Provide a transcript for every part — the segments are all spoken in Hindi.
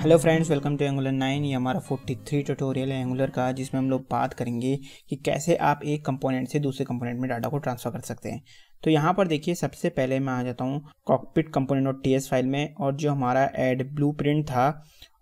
hello friends welcome to Angular nine ये हमारा 43 ट्यूटोरियल है एंगुलर का जिसमें हम लोग बात करेंगे कि कैसे आप एक कंपोनेंट से दूसरे कंपोनेंट में डाटा को ट्रांसफ़र कर सकते हैं तो यहाँ पर देखिए सबसे पहले मैं आ जाता हूँ कॉकपिट कंपोनेंट और टी फाइल में और जो हमारा एड ब्लू था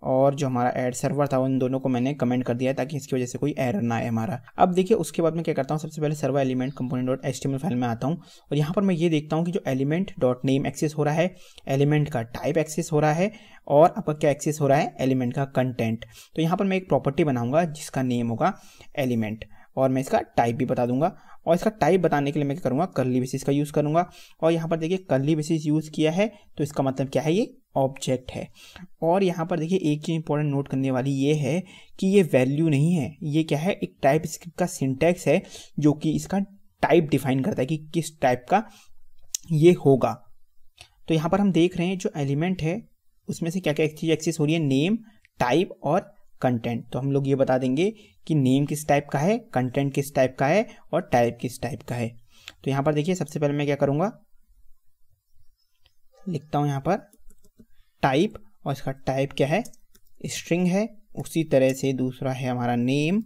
और जो हमारा एड सर्वर था उन दोनों को मैंने कमेंट कर दिया ताकि इसकी वजह से कोई एरर ना आए हमारा अब देखिए उसके बाद मैं क्या करता हूँ सबसे पहले server element component dot H file में आता हूँ और यहाँ पर मैं ये देखता हूँ कि जो एलिमेंट डॉट नेम एक्सेस हो रहा है एलिमेंट का टाइप एक्सेस हो रहा है और आपका क्या एक्सेस हो रहा है एलिमेंट का कंटेंट तो यहाँ पर मैं एक प्रॉपर्टी बनाऊँगा जिसका नेम होगा एलिमेंट और मैं इसका टाइप भी बता दूंगा और इसका टाइप बताने के लिए मैं क्या करूँगा कर्ली बेसिस का यूज़ करूँगा और यहाँ पर देखिए कर्ली बेसिस यूज़ किया है तो इसका मतलब क्या है ये ऑब्जेक्ट है और यहाँ पर देखिए एक चीज़ इंपॉर्टेंट नोट करने वाली ये है कि ये वैल्यू नहीं है ये क्या है एक टाइप स्क्रिप्ट का सिंटैक्स है जो कि इसका टाइप डिफाइन करता है कि किस टाइप का ये होगा तो यहाँ पर हम देख रहे हैं जो एलिमेंट है उसमें से क्या क्या चीज़ एक्सेस हो रही है नेम टाइप और कंटेंट तो हम लोग ये बता देंगे कि नेम किस टाइप का है कंटेंट किस टाइप का है और टाइप किस टाइप का है तो यहाँ पर देखिए सबसे पहले मैं क्या करूँगा लिखता हूँ यहाँ पर टाइप और इसका टाइप क्या है स्ट्रिंग है उसी तरह से दूसरा है हमारा नेम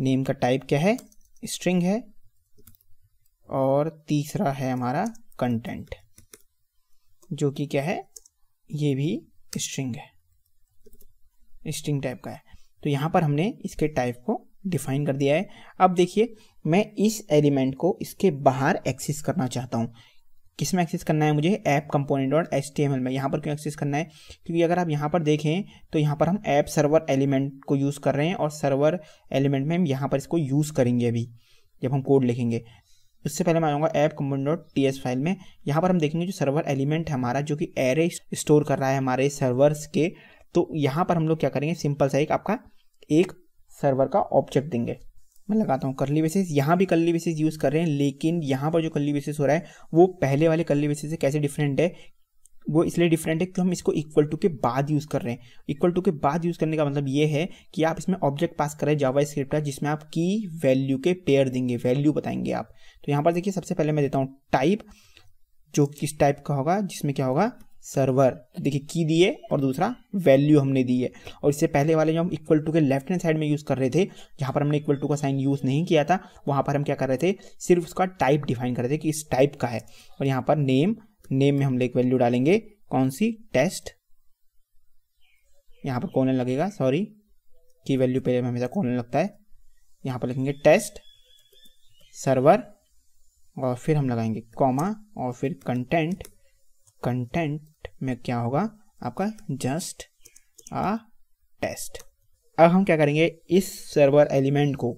नेम का टाइप क्या है स्ट्रिंग है और तीसरा है हमारा कंटेंट जो कि क्या है ये भी स्ट्रिंग है स्ट्रिंग टाइप का है तो यहाँ पर हमने इसके टाइप को डिफाइन कर दिया है अब देखिए मैं इस एलिमेंट को इसके बाहर एक्सेस करना चाहता हूँ किस में एक्सेस करना है मुझे ऐप कंपोनेंट डॉट एच में यहाँ पर क्यों एक्सेस करना है क्योंकि अगर आप यहाँ पर देखें तो यहाँ पर हम ऐप सर्वर एलिमेंट को यूज़ कर रहे हैं और सर्वर एलिमेंट में हम यहाँ पर इसको यूज़ करेंगे अभी जब हम कोड लिखेंगे उससे पहले मैं आऊँगा app component dot T S file में यहाँ पर हम देखेंगे जो सर्वर एलिमेंट है हमारा जो कि एरे स्टोर कर रहा है हमारे सर्वर्स के तो यहाँ पर हम लोग क्या करेंगे सिंपल सा एक आपका एक सर्वर का ऑब्जेक्ट देंगे मैं लगाता हूँ कर्ली बेसिस यहाँ भी करली बेसिस यूज़ कर रहे हैं लेकिन यहाँ पर जो करली बेसिस हो रहा है वो पहले वाले करली बेसिस से कैसे डिफरेंट है वो इसलिए डिफरेंट है कि हम इसको इक्वल टू के बाद यूज़ कर रहे हैं इक्वल टू के बाद यूज़ करने का मतलब ये है कि आप इसमें ऑब्जेक्ट पास करें जावा स्क्रिप्ट है जिसमें आप की वैल्यू के पेयर देंगे वैल्यू बताएंगे आप तो यहाँ पर देखिए सबसे पहले मैं देता हूँ टाइप जो किस टाइप का होगा जिसमें क्या होगा सर्वर तो देखिए की दी है और दूसरा वैल्यू हमने दी है और इससे पहले वाले जो हम इक्वल टू के लेफ्ट हैंड साइड में यूज़ कर रहे थे जहाँ पर हमने इक्वल टू का साइन यूज़ नहीं किया था वहाँ पर हम क्या कर रहे थे सिर्फ उसका टाइप डिफाइन कर रहे थे कि इस टाइप का है और यहाँ पर नेम नेम में हम एक वैल्यू डालेंगे कौन सी टेस्ट यहाँ पर कॉलन लगेगा सॉरी की वैल्यू पे हमेशा कॉलन लगता है यहाँ पर लिखेंगे टेस्ट सर्वर और फिर हम लगाएंगे कॉमा और फिर कंटेंट कंटेंट में क्या होगा आपका जस्ट आ टेस्ट अब हम क्या करेंगे इस सर्वर एलिमेंट को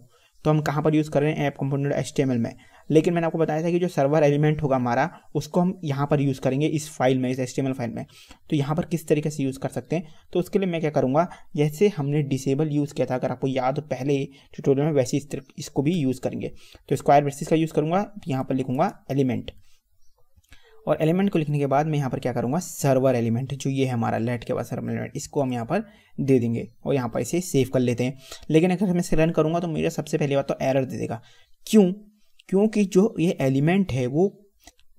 तो हम कहाँ पर यूज़ कर रहे हैं ऐप कंपोनेंट एच में लेकिन मैंने आपको बताया था कि जो सर्वर एलिमेंट होगा हमारा उसको हम यहाँ पर यूज़ करेंगे इस फाइल में इस एच फाइल में तो यहाँ पर किस तरीके से यूज़ कर सकते हैं तो उसके लिए मैं क्या करूँगा जैसे हमने डिसेबल यूज़ किया था अगर आपको याद पहले ट्यूटोरियल में वैसे इस इसको भी यूज़ करेंगे तो स्क्वायर बेसिस का यूज़ करूँगा यहाँ पर लिखूँगा एलिमेंट और एलिमेंट को लिखने के बाद मैं यहाँ पर क्या करूँगा सर्वर एलिमेंट जो ये है हमारा लेट के बाद सर्वर एलिमेंट इसको हम यहाँ पर दे देंगे और यहाँ पर इसे सेव कर लेते हैं लेकिन अगर मैं इसे रन करूँगा तो मेरा सबसे पहली बात तो एरर दे देगा क्यों क्योंकि जो ये एलिमेंट है वो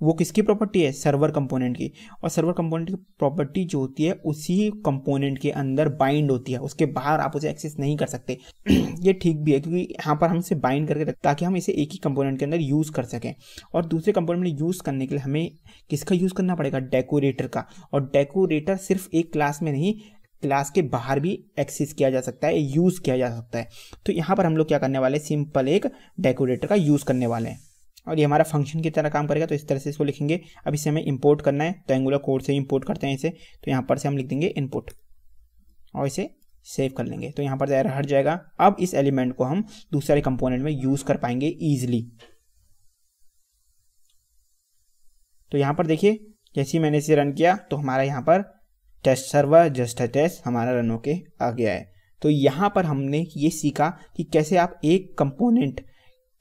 वो किसकी प्रॉपर्टी है सर्वर कंपोनेंट की और सर्वर कंपोनेंट की प्रॉपर्टी जो होती है उसी कंपोनेंट के अंदर बाइंड होती है उसके बाहर आप उसे एक्सेस नहीं कर सकते ये ठीक भी है क्योंकि यहाँ पर हम इसे बाइंड करके रखते ताकि हम इसे एक ही कंपोनेंट के अंदर यूज़ कर सकें और दूसरे कंपोनेंट में यूज़ करने के लिए हमें किसका यूज़ करना पड़ेगा डेकोरेटर का और डेकोरेटर सिर्फ एक क्लास में नहीं क्लास के बाहर भी एक्सेस किया जा सकता है यूज़ किया जा सकता है तो यहाँ पर हम लोग क्या करने वाले सिंपल एक डेकोरेटर का यूज़ करने वाले हैं और ये हमारा फंक्शन की तरह काम करेगा तो इस तरह से इसको लिखेंगे अब इसे हमें इम्पोर्ट करना है तो एंगुलर कोड से इम्पोर्ट करते हैं इसे तो यहाँ पर से हम लिख देंगे इनपुट और इसे सेव कर लेंगे तो यहाँ पर ज़्यादा हट जाएगा अब इस एलिमेंट को हम दूसरे कंपोनेंट में यूज़ कर पाएंगे ईजिली तो यहाँ पर देखिए जैसे ही मैंने इसे रन किया तो हमारा यहाँ पर टेस्ट सर्वर जस्ट टेस्ट हमारा रन होके आ गया है तो यहाँ पर हमने ये सीखा कि कैसे आप एक कंपोनेंट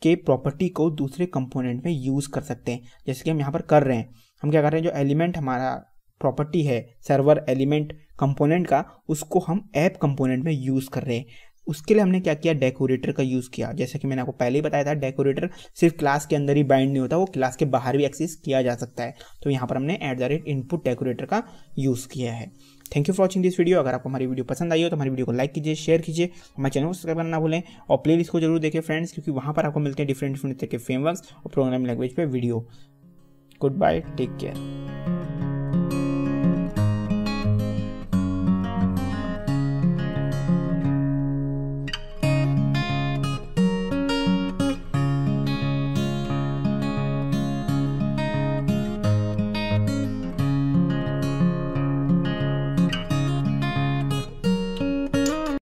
के प्रॉपर्टी को दूसरे कंपोनेंट में यूज़ कर सकते हैं जैसे कि हम यहाँ पर कर रहे हैं हम क्या कर रहे हैं जो एलिमेंट हमारा प्रॉपर्टी है सर्वर एलिमेंट कंपोनेंट का उसको हम ऐप कंपोनेंट में यूज़ कर रहे हैं उसके लिए हमने क्या किया डेकोरेटर का यूज़ किया जैसे कि मैंने आपको पहले ही बताया था डेकोरेटर सिर्फ क्लास के अंदर ही बाइंड नहीं होता वो क्लास के बाहर भी एक्सेस किया जा सकता है तो यहाँ पर हमने at the rate input decorator का यूज़ किया है thank you for watching this video अगर आपको हमारी वीडियो पसंद आई हो तो हमारी वीडियो को लाइक कीजिए शेयर कीजिए हमारे चैनल को सब्सक्राइब करना भूलें और प्ले को जरूर देखें फ्रेंड्स क्योंकि वहाँ पर आपको मिलते हैं डिफरेंट डिफरेंट तरह के फ्रेमवर्क्स और प्रोग्राम लैंग्वेज पर video goodbye take care